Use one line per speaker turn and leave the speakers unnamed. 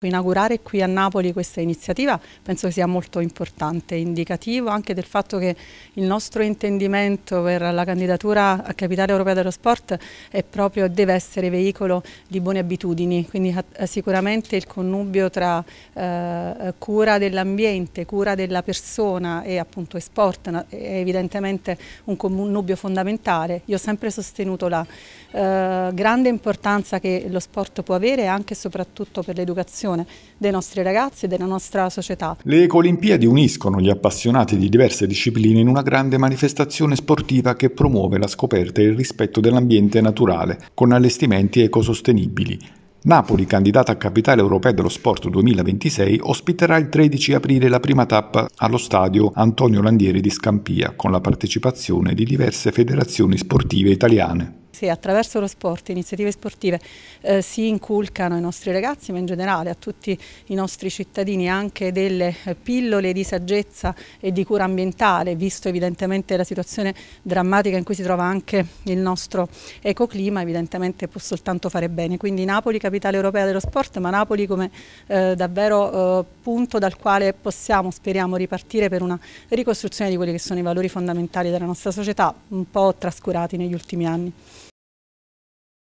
Inaugurare qui a Napoli questa iniziativa penso sia molto importante, indicativo anche del fatto che il nostro intendimento per la candidatura a Capitale Europea dello Sport è proprio, deve essere veicolo di buone abitudini, quindi sicuramente il connubio tra eh, cura dell'ambiente, cura della persona e appunto sport è evidentemente un connubio fondamentale. Io ho sempre sostenuto la eh, grande importanza che lo sport può avere anche e soprattutto per l'educazione formazione dei nostri ragazzi e della nostra società.
Le Ecolimpiadi uniscono gli appassionati di diverse discipline in una grande manifestazione sportiva che promuove la scoperta e il rispetto dell'ambiente naturale con allestimenti ecosostenibili. Napoli, candidata a capitale europea dello sport 2026, ospiterà il 13 aprile la prima tappa allo stadio Antonio Landieri di Scampia, con la partecipazione di diverse federazioni sportive italiane
se attraverso lo sport, iniziative sportive, eh, si inculcano ai nostri ragazzi, ma in generale a tutti i nostri cittadini anche delle eh, pillole di saggezza e di cura ambientale, visto evidentemente la situazione drammatica in cui si trova anche il nostro ecoclima, evidentemente può soltanto fare bene. Quindi Napoli, capitale europea dello sport, ma Napoli come eh, davvero eh, punto dal quale possiamo, speriamo, ripartire per una ricostruzione di quelli che sono i valori fondamentali della nostra società, un po' trascurati negli ultimi anni.